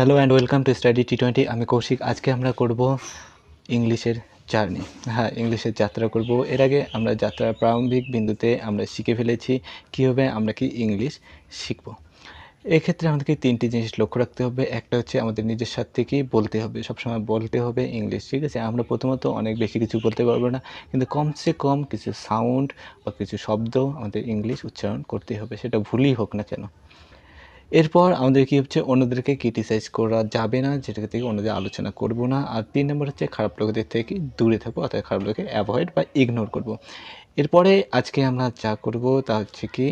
Hello and welcome to study T twenty আমি কৌশিক আজকে আমরা করব ইংলিশের জার্নি হ্যাঁ ইংলিশের যাত্রা করব এর আগে আমরা যাত্রার প্রারম্ভিক বিন্দুতে আমরা শিখে ফেলেছি কীভাবে আমরা কি ইংলিশ শিখব এক্ষেত্রে আমাদেরকে তিনটি জিনিস লক্ষ্য রাখতে হবে একটা হচ্ছে আমাদের নিজের থেকেই বলতে হবে সবসময় বলতে হবে ইংলিশ ঠিক আছে আমরা প্রথমত অনেক বেশি কিছু বলতে পারবো না কিন্তু কমসে কম কিছু সাউন্ড বা কিছু শব্দ আমাদের ইংলিশ উচ্চারণ করতে হবে সেটা ভুলই হোক না কেন এরপর আমাদের কী হচ্ছে অন্যদেরকে ক্রিটিসাইজ করা যাবে না যেটা থেকে অন্যদের আলোচনা করব না আর তিন নম্বর হচ্ছে খারাপ লোকদের থেকে দূরে থাকবো অর্থাৎ খারাপ লোককে অ্যাভয়েড বা ইগনোর করব। এরপরে আজকে আমরা যা করব তা হচ্ছে কি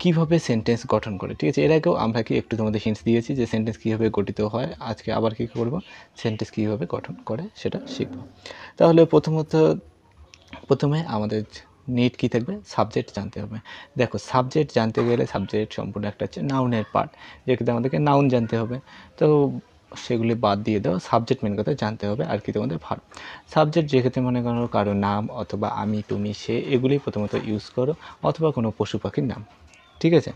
কীভাবে সেন্টেন্স গঠন করে ঠিক আছে এর আগেও আমরা কি একটু তোমাদের হিন্স দিয়েছি যে সেন্টেন্স কীভাবে গঠিত হয় আজকে আবার কী করব সেন্টেন্স কীভাবে গঠন করে সেটা শিখব তাহলে প্রথমত প্রথমে আমাদের নিট কী থাকবে সাবজেক্ট জানতে হবে দেখো সাবজেক্ট জানতে গেলে সাবজেক্ট সম্পূর্ণ একটা হচ্ছে নাউনের পার্ট ক্ষেত্রে আমাদেরকে নাউন জানতে হবে তো সেগুলি বাদ দিয়ে দেওয়া সাবজেক্ট মেন কথা জানতে হবে আর কি তোমাদের ভার সাবজেক্ট যেক্ষেত্রে মনে করো কারো নাম অথবা আমি তুমি সে এগুলি প্রথমত ইউজ করো অথবা কোনো পশু পাখির নাম ঠিক আছে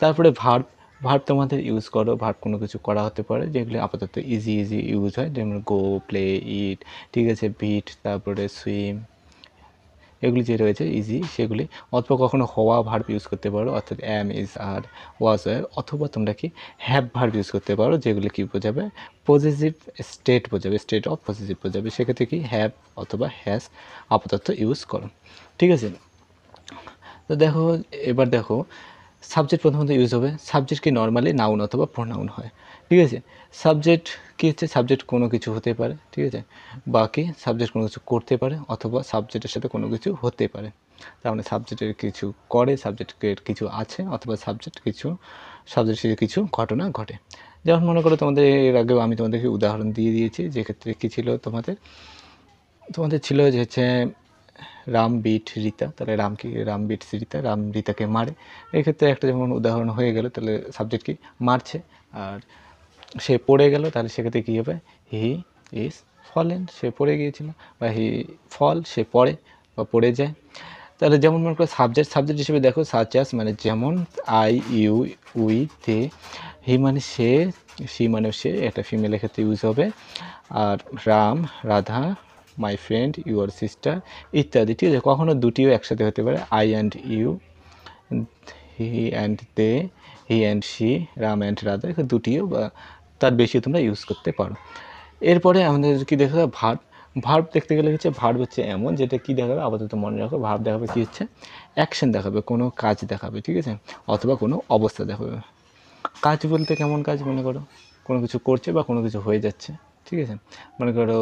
তারপরে ভার ভার তোমাদের ইউজ করো ভার কোনো কিছু করা হতে পারে যেগুলি আপাতত ইজি ইজি ইউজ হয় যেমন গো প্লে ইট ঠিক আছে বিট তারপরে সুইম এগুলি যে রয়েছে ইজি সেগুলি অথবা কখনো হওয়া ভার্ব ইউজ করতে পারো অর্থাৎ অ্যাম ইজ আর ওয়াজ অথবা তোমরা কি হ্যাভ ভার্ব ইউজ করতে পারো যেগুলি কি বোঝাবে পজিটিভ স্টেট বোঝাবে স্টেট অফ পজিটিভ বোঝাবে সেক্ষেত্রে কি হ্যাভ অথবা হ্যাস আপাতত ইউজ করো ঠিক আছে তো দেখো এবার দেখো সাবজেক্ট প্রথমত ইউজ হবে সাবজেক্ট কি নর্মালি নাউন অথবা প্রোনাউন হয় ঠিক আছে সাবজেক্ট কী হচ্ছে সাবজেক্ট কোনো কিছু হতে পারে ঠিক আছে বাকি সাবজেক্ট কোনো কিছু করতে পারে অথবা সাবজেক্টের সাথে কোনো কিছু হতে পারে তার মানে সাবজেক্টের কিছু করে সাবজেক্টের কিছু আছে অথবা সাবজেক্ট কিছু সাবজেক্টের কিছু ঘটনা ঘটে যেমন মনে করো তোমাদের এর আগেও আমি তোমাদেরকে উদাহরণ দিয়ে দিয়েছি যে ক্ষেত্রে কী ছিল তোমাদের তোমাদের ছিল যে হচ্ছে রাম বিট রীতা তাহলে রামকে রাম বিট রীতা রাম রীতাকে মারে এক্ষেত্রে একটা যেমন উদাহরণ হয়ে গেল তাহলে সাবজেক্ট কি মারছে আর সে পড়ে গেল তাহলে সেক্ষেত্রে কী হবে হি ইজ ফলেন সে পড়ে গিয়েছিল বা হি ফল সে পড়ে বা পড়ে যায় তাহলে যেমন মনে করো সাবজেক্ট সাবজেক্ট হিসেবে দেখো সাচাস মানে যেমন আই ইউ উই তে হি মানে সে সি মানে সে একটা ফিমেলের ক্ষেত্রে ইউজ হবে আর Ram Radha my friend your sister ইত্যাদি ঠিক আছে কখনও দুটিও একসাথে হতে পারে I and you he and they he and she Ram and Radha দুটিও বা তার বেশি তোমরা ইউজ করতে পারো এরপরে আমাদের কি দেখা যাবে ভার্ব ভার্ব দেখতে গেলে হচ্ছে ভার্ব হচ্ছে এমন যেটা কী দেখাবে আপাতত মনে রাখো ভার্ব দেখাবে কী হচ্ছে অ্যাকশন দেখাবে কোনো কাজ দেখাবে ঠিক আছে অথবা কোনো অবস্থা দেখাবে কাজ বলতে কেমন কাজ মনে করো কোনো কিছু করছে বা কোনো কিছু হয়ে যাচ্ছে ঠিক আছে মনে করো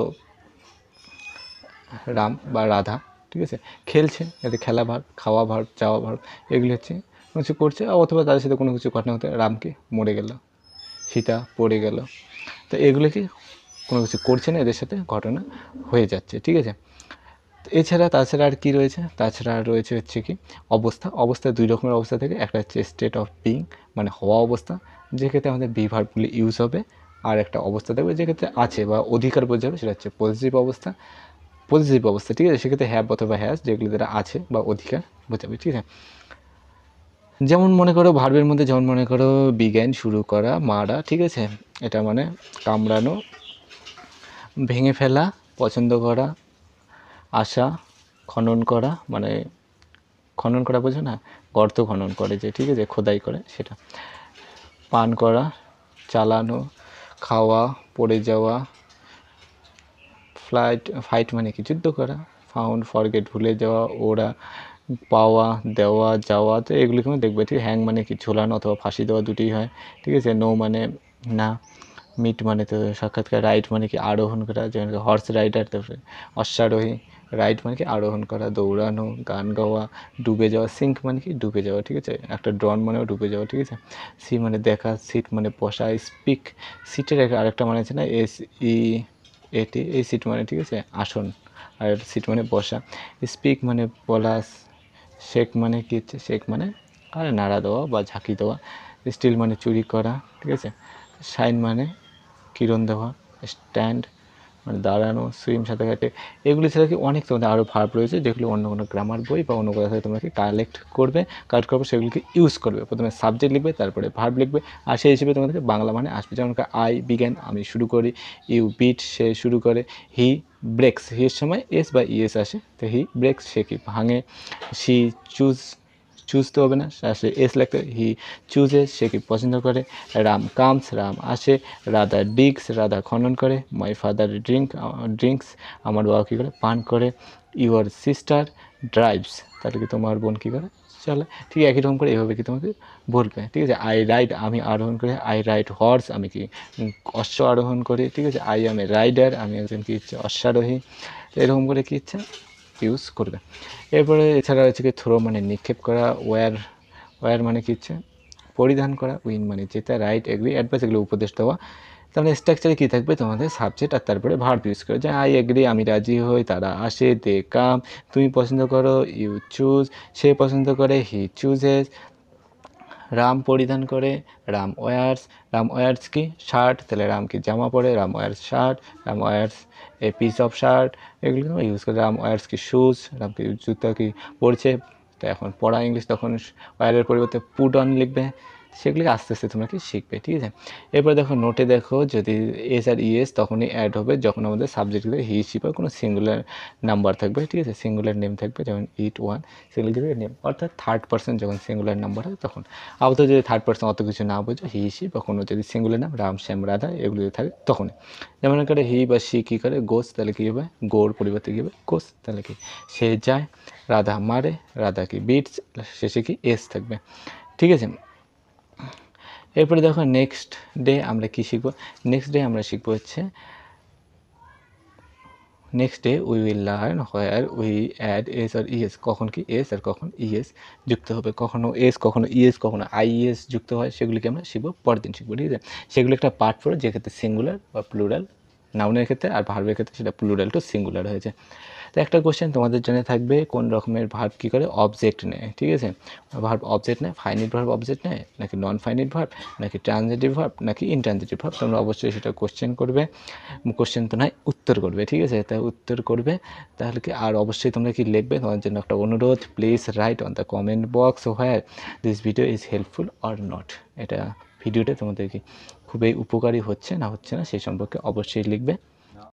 রাম বা রাধা ঠিক আছে খেলছে এতে খেলা ভার খাওয়া ভার চাওয়া ভার এগুলি হচ্ছে কোনো কিছু করছে অথবা তাদের সাথে কোনো কিছু ঘটনা হতে রামকে মরে গেল সীতা পড়ে গেল তো এগুলো কি কোনো কিছু করছে না এদের সাথে ঘটনা হয়ে যাচ্ছে ঠিক আছে এছাড়া তাছাড়া আর কি রয়েছে তাছাড়া রয়েছে হচ্ছে কি অবস্থা অবস্থা দুই রকমের অবস্থা থেকে একটা হচ্ছে স্টেট অফ বিং মানে হওয়া অবস্থা যেক্ষেত্রে আমাদের বিভারগুলি ইউজ হবে আর একটা অবস্থা থাকবে যেক্ষেত্রে আছে বা অধিকার বোঝাবে সেটা হচ্ছে পজিটিভ অবস্থা পজিটিভ অবস্থা ঠিক আছে সেক্ষেত্রে হ্যাব অথবা হ্যাস যেগুলি তারা আছে বা অধিকার বোঝাবে ঠিক আছে যেমন মনে করো ভার্বের মধ্যে যেমন মনে করো বিজ্ঞান শুরু করা মারা ঠিক আছে এটা মানে কামড়ানো ভেঙে ফেলা পছন্দ করা আশা খনন করা মানে খনন করা বোঝো না গর্ত খনন করে যে ঠিক আছে খোদাই করে সেটা পান করা চালানো খাওয়া পড়ে যাওয়া ফ্লাইট ফাইট মানে কি যুদ্ধ করা ফাউন্ড ফরগেট ভুলে যাওয়া ওরা পাওয়া দেওয়া যাওয়া তো কিন্তু দেখবে ঠিক হ্যাং মানে কি ঝোলানো অথবা ফাঁসি দেওয়া দুটি হয় ঠিক আছে নো মানে না মিট মানে তো সাক্ষাৎকার রাইড মানে কি আরোহণ করা যেমন হর্স রাইডার তারপরে অশ্বারোহী রাইড মানে কি আরোহণ করা দৌড়ানো গান গাওয়া ডুবে যাওয়া সিঙ্ক মানে কি ডুবে যাওয়া ঠিক আছে একটা ড্রন মানেও ডুবে যাওয়া ঠিক আছে সি মানে দেখা সিট মানে বসা স্পিক সিটের আরেকটা মানে আছে না এস ই e এটি এই সিট মানে ঠিক আছে আসন আর সিট মানে বসা স্পিক মানে বলা শেক মানে কী হচ্ছে শেক মানে আর নাড়া দেওয়া বা ঝাঁকি দেওয়া স্টিল মানে চুরি করা ঠিক আছে শাইন মানে কিরণ দেওয়া স্ট্যান্ড মানে দাঁড়ানো সুইম সাঁতার কাটে এগুলি ছাড়া কি অনেক তোমাদের আরও ভার্ব রয়েছে যেগুলি অন্য কোনো গ্রামার বই বা অন্য কোথাও থেকে তোমাকে কালেক্ট করবে কালেক্ট করবে সেগুলিকে ইউজ করবে প্রথমে সাবজেক্ট লিখবে তারপরে ভার্ব লিখবে আর সেই হিসেবে তোমাদেরকে বাংলা মানে আসবে যেমন আই বিজ্ঞান আমি শুরু করি ইউ বিট সে শুরু করে হি ব্রেক্স হির সময় এস বা ইএস e আসে তো হি ব্রেক্স সে কি ভাঙে সি চুজ চুজ তো হবে না সে এস লাগতে হি চুজেস সে কি পছন্দ করে রাম কামস রাম আসে রাধা ডিগস রাধা খনন করে মাই ফাদার ড্রিঙ্ক ড্রিঙ্কস আমার বাবা কী করে পান করে ইউর সিস্টার ড্রাইভস তাহলে কি তোমার বোন কী করে চলে ঠিক একই রকম করে এভাবে কি তোমাকে বলবে ঠিক আছে আই রাইড আমি আরোহণ করি আই রাইড হর্স আমি কি অশ্ব আরোহণ করি ঠিক আছে আই এম রাইডার আমি একজন কি ইচ্ছে অশ্বারোহী এরকম করে কি ইচ্ছা ইউজ করবে এরপরে এছাড়া হচ্ছে কি থ্রো মানে নিক্ষেপ করা ওয়্যার ওয়্যার মানে কি হচ্ছে পরিধান করা উইন মানে যেটা রাইট এগ্রি অ্যাডভাইস এগুলো উপদেশ দেওয়া তাহলে স্ট্রাকচারে কী থাকবে তোমাদের সাবজেক্ট আর তারপরে ভার্ব ইউজ করে যে আই এগ্রি আমি রাজি হই তারা আসে দে কাম তুমি পছন্দ করো ইউ চুজ সে পছন্দ করে হি চুজেস রাম পরিধান করে রাম ওয়ার্স রাম ওয়ার্স কি শার্ট তাহলে রাম কি জামা পরে Ram wears shirt Ram wears a piece of shirt এগুলো ইউজ করে রাম ওয়ার্স কি শ্যুজ রাম কি জুতা কি পরছে তো এখন পড়া ইংলিশ তখন ওয়ারের পরিবর্তে পুট অন লিখবে সেগুলিকে আস্তে আস্তে তোমরা কি শিখবে ঠিক আছে এরপরে দেখো নোটে দেখো যদি এস আর ইএস তখনই অ্যাড হবে যখন আমাদের সাবজেক্টগুলো হি বা কোনো সিঙ্গুলার নাম্বার থাকবে ঠিক আছে সিঙ্গুলার নেম থাকবে যেমন ইট ওয়ান সিঙ্গুলার নেম অর্থাৎ থার্ড পার্সন যখন সিঙ্গুলার নাম্বার হয় তখন আপাতত যদি থার্ড পার্সন অত কিছু না বোঝো হি সি বা কোনো যদি সিঙ্গুলার নাম রাম শ্যাম রাধা এগুলো যদি থাকে তখন যেমন করে হি বা সি কী করে গোস তাহলে কী হবে গোর পরিবর্তে কী হবে গোস তাহলে কি সে যায় রাধা মারে রাধা কি বিটস শেষে কি এস থাকবে ঠিক আছে এরপরে দেখো নেক্সট ডে আমরা কী শিখবো নেক্সট ডে আমরা শিখবো হচ্ছে next day we will learn where we add S আর ইএস কখন কি এস আর কখন ইএস যুক্ত হবে কখনো এস কখনো ইএস কখনো আইএস যুক্ত হয় সেগুলিকে আমরা শিখবো পরের দিন শিখবো ঠিক আছে সেগুলো একটা পার্ট ফোর যেক্ষেত্রে সিঙ্গুলার বা প্লুরাল নাউনের ক্ষেত্রে আর ভার্বের ক্ষেত্রে সেটা প্লুরাল টু সিঙ্গুলার হয়েছে তো একটা কোয়েশ্চেন তোমাদের জন্য থাকবে কোন রকমের ভার্ব কী করে অবজেক্ট নেয় ঠিক আছে ভার্ব অবজেক্ট নেয় ফাইনিট ভার্ব অবজেক্ট নেয় নাকি নন ফাইনিট ভার্ব নাকি ট্রানজেটিভ ভার্ব নাকি ইনট্রানজেটিভ ভার্ব তোমরা অবশ্যই সেটা কোশ্চেন করবে কোশ্চেন তো নয় উত্তর করবে ঠিক আছে তা উত্তর করবে তাহলে কি আর অবশ্যই তোমরা কি লিখবে তোমার জন্য একটা অনুরোধ please write on the comment box where this video is helpful or not এটা ভিডিওটা তোমাদেরকে খুবই উপকারী হচ্ছে না হচ্ছে না সেই সম্পর্কে অবশ্যই লিখবে